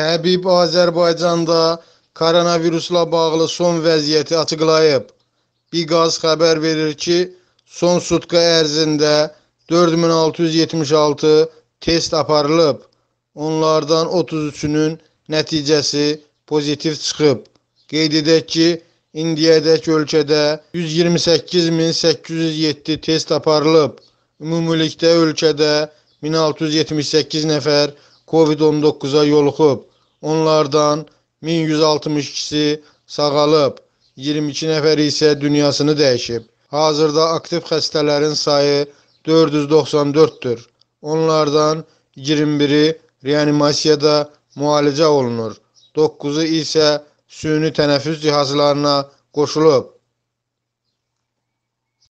Həbib Azərbaycanda koronavirusla bağlı son vəziyyəti açıqlayıb. Biqaz xəbər verir ki, son sutka ərzində 4676 test aparılıb. Onlardan 33-ünün nəticəsi pozitiv çıxıb. Qeyd edək ki, indiyədək ölkədə 128807 test aparılıb. Ümumilikdə ölkədə 1678 nəfər COVID-19-a yoluxub. Onlardan 1162-si sağalıb, 22 nəfər isə dünyasını dəyişib. Hazırda aktiv xəstələrin sayı 494-dür. Onlardan 21-i reanimasiyada müalicə olunur. 9-u isə süni tənəffüs cihazlarına qoşulub.